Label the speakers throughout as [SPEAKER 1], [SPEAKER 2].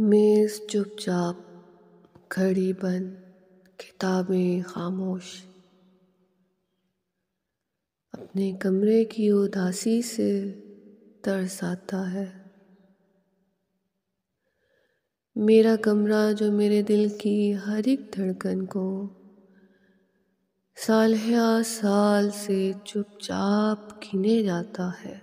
[SPEAKER 1] मेज़ चुपचाप घड़ी बंद किताबें खामोश अपने कमरे की उदासी से तरस आता है मेरा कमरा जो मेरे दिल की हर एक धड़कन को साल साल से चुपचाप गिने जाता है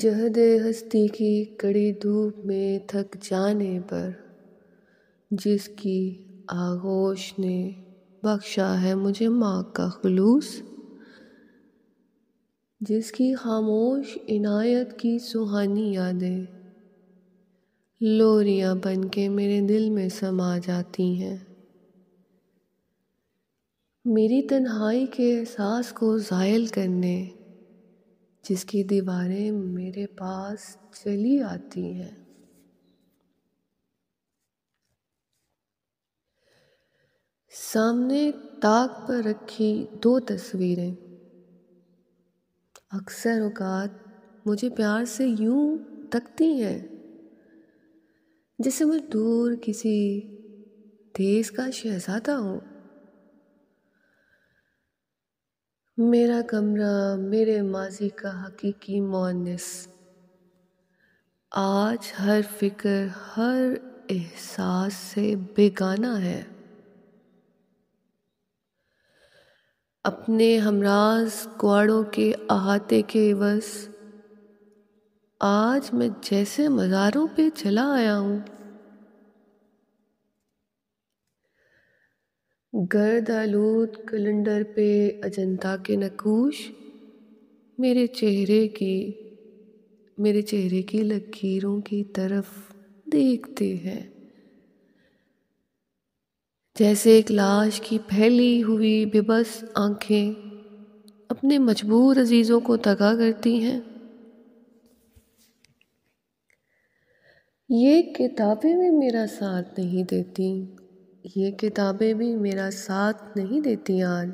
[SPEAKER 1] जहद हस्ती की कड़ी धूप में थक जाने पर जिसकी आगोश ने बख्शा है मुझे माँ का खलूस जिसकी खामोश इनायत की सुहानी यादें लोरियां बन के मेरे दिल में समा जाती हैं मेरी तन्हाई के एहसास को ज़ायल करने जिसकी दीवारें मेरे पास चली आती हैं सामने ताक पर रखी दो तस्वीरें अक्सर औकात मुझे प्यार से यूं तकती हैं जैसे मैं दूर किसी देश का शहजादा हूँ मेरा कमरा मेरे माजी का हकीकी मोनिस आज हर फिक्र हर एहसास से बेगाना है अपने हमराज कुआड़ों के अहाते के बस आज मैं जैसे मज़ारों पे चला आया हूँ गर्द आलूद कलंडर पे अजंता के नकूश मेरे चेहरे की मेरे चेहरे की लकीरों की तरफ देखते हैं जैसे एक लाश की फैली हुई बेबस आंखें अपने मजबूर अजीज़ों को तगा करती हैं ये किताबें भी मेरा साथ नहीं देती ये किताबें भी मेरा साथ नहीं देती आन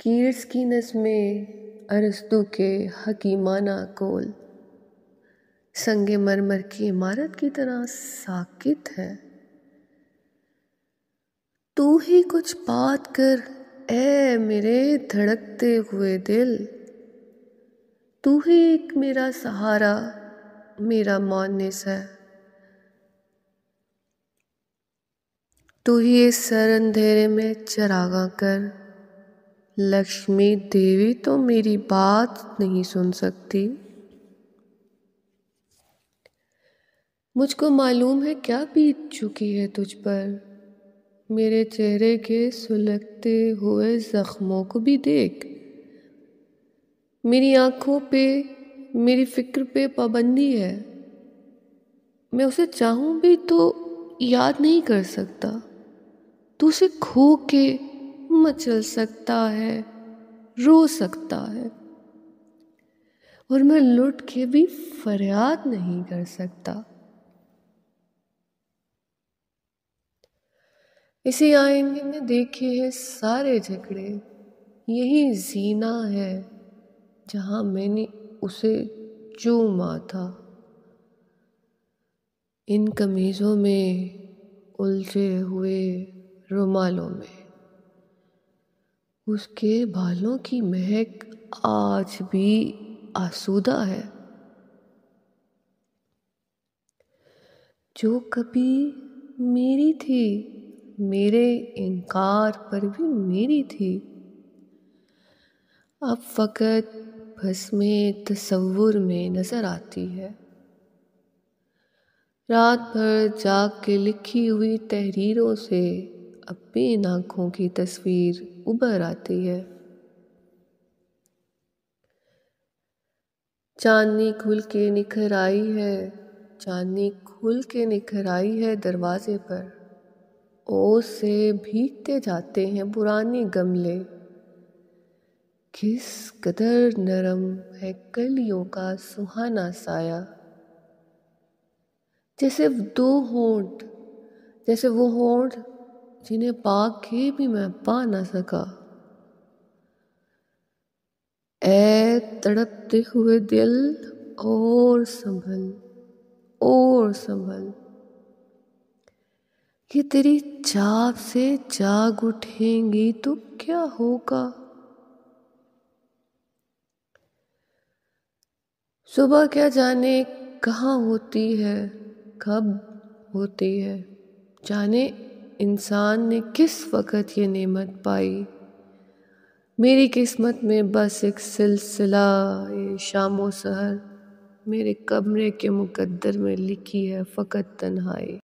[SPEAKER 1] कीर्स की नस्में अरस्तु के हकीमाना कोल संगे मरमर की इमारत की तरह साकित है तू ही कुछ बात कर ए मेरे धड़कते हुए दिल तू ही एक मेरा सहारा मेरा मौनस है तू ही इस सर अंधेरे में चरागा कर लक्ष्मी देवी तो मेरी बात नहीं सुन सकती मुझको मालूम है क्या बीत चुकी है तुझ पर मेरे चेहरे के सुलगते हुए ज़ख्मों को भी देख मेरी आंखों पे मेरी फ़िक्र पे पाबंदी है मैं उसे चाहूँ भी तो याद नहीं कर सकता तो उसे खो के मचल सकता है रो सकता है और मैं लुट के भी फरियाद नहीं कर सकता इसी आईने में देखे हैं सारे झगड़े यही जीना है जहां मैंने उसे चूमा था इन कमीज़ों में उलझे हुए रुमालों में उसके बालों की महक आज भी आसूदा है जो कभी मेरी थी मेरे इनकार पर भी मेरी थी अब फ़कत भस्में तस्वुर में नज़र आती है रात भर जाग के लिखी हुई तहरीरों से अपनी इन आँखों की तस्वीर उभर आती है चांदनी खुल के निखर आई है चांदनी खुल के निखर आई है दरवाजे पर ओ से भीगते जाते हैं पुरानी गमले किस कदर नरम है कलियों का सुहाना साया जैसे दो होंठ जैसे वो होंठ जिन्हें पा के भी मैं पा ना सका ऐ तड़पते हुए दिल और संभल और संभल ये तेरी चाप से जाग उठेंगी तो क्या होगा सुबह क्या जाने कहाँ होती है कब होती है जाने इंसान ने किस वक़्त ये नेमत पाई मेरी किस्मत में बस एक सिलसिला ये शाम व सहर मेरे कमरे के मुकद्दर में लिखी है फ़कत तन्हाई